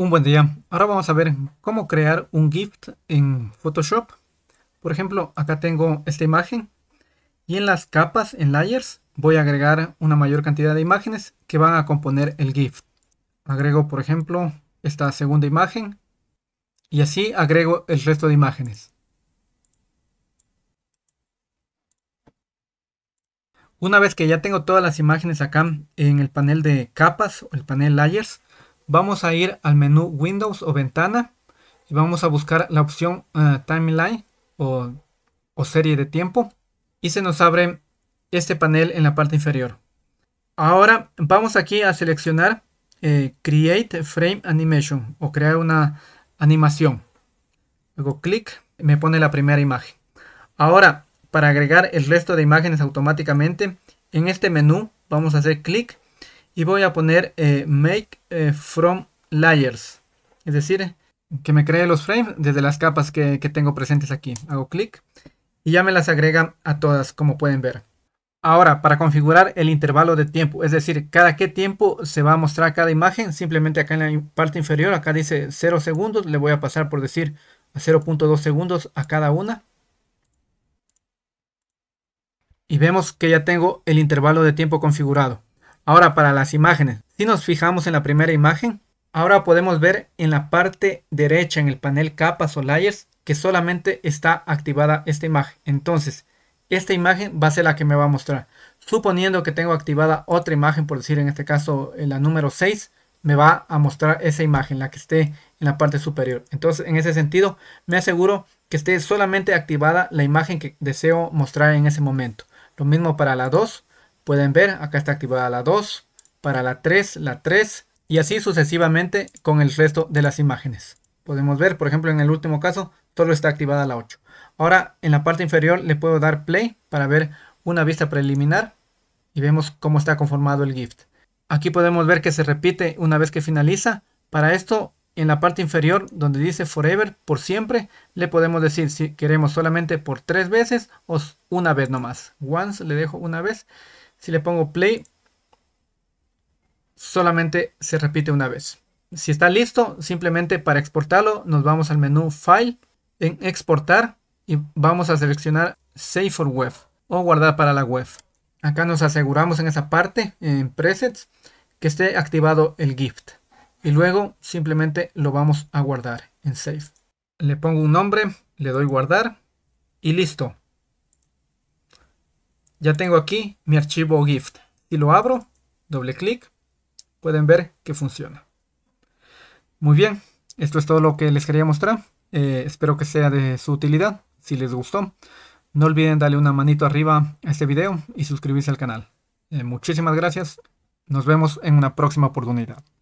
Un buen día. Ahora vamos a ver cómo crear un GIF en Photoshop. Por ejemplo, acá tengo esta imagen y en las capas, en layers, voy a agregar una mayor cantidad de imágenes que van a componer el GIF. Agrego, por ejemplo, esta segunda imagen y así agrego el resto de imágenes. Una vez que ya tengo todas las imágenes acá en el panel de capas o el panel layers, vamos a ir al menú Windows o ventana y vamos a buscar la opción eh, Timeline o, serie de tiempo y se nos abre este panel en la parte inferior. Ahora vamos aquí a seleccionar eh, Create Frame Animation o crear una animación. Hago clic, me pone la primera imagen. Ahora, para agregar el resto de imágenes automáticamente, en este menú vamos a hacer clic y voy a poner eh, make eh, from layers es decir que me cree los frames desde las capas que, que tengo presentes aquí hago clic y ya me las agrega a todas como pueden ver ahora para configurar el intervalo de tiempo es decir cada qué tiempo se va a mostrar cada imagen simplemente acá en la parte inferior acá dice 0 segundos le voy a pasar por decir 0.2 segundos a cada una y vemos que ya tengo el intervalo de tiempo configurado Ahora para las imágenes. Si nos fijamos en la primera imagen, ahora podemos ver en la parte derecha en el panel capas o layers que solamente está activada esta imagen. Entonces, esta imagen va a ser la que me va a mostrar. Suponiendo que tengo activada otra imagen, por decir en este caso eh, la número 6, me va a mostrar esa imagen, la que esté en la parte superior. Entonces, en ese sentido, me aseguro que esté solamente activada la imagen que deseo mostrar en ese momento. Lo mismo para la 2 Pueden ver, acá está activada la 2, para la 3, la 3 y así sucesivamente con el resto de las imágenes. Podemos ver, por ejemplo, en el último caso, todo está activada la 8. Ahora en la parte inferior le puedo dar play para ver una vista preliminar y vemos cómo está conformado el GIFT. Aquí podemos ver que se repite una vez que finaliza. Para esto, en la parte inferior donde dice forever, por siempre, le podemos decir si queremos solamente por tres veces o una vez nomás. Once le dejo una vez si le pongo play, solamente se repite una vez. Si está listo, simplemente para exportarlo nos vamos al menú File, en Exportar y vamos a seleccionar Save for Web o guardar para la web. Acá nos aseguramos en esa parte, en Presets, que esté activado el GIFT. Y luego simplemente lo vamos a guardar en Save. Le pongo un nombre, le doy guardar y listo. Ya tengo aquí mi archivo GIF. Si lo abro, doble clic, pueden ver que funciona. Muy bien, esto es todo lo que les quería mostrar. Eh, espero que sea de su utilidad. Si les gustó, no olviden darle una manito arriba a este video y suscribirse al canal. Eh, muchísimas gracias. Nos vemos en una próxima oportunidad.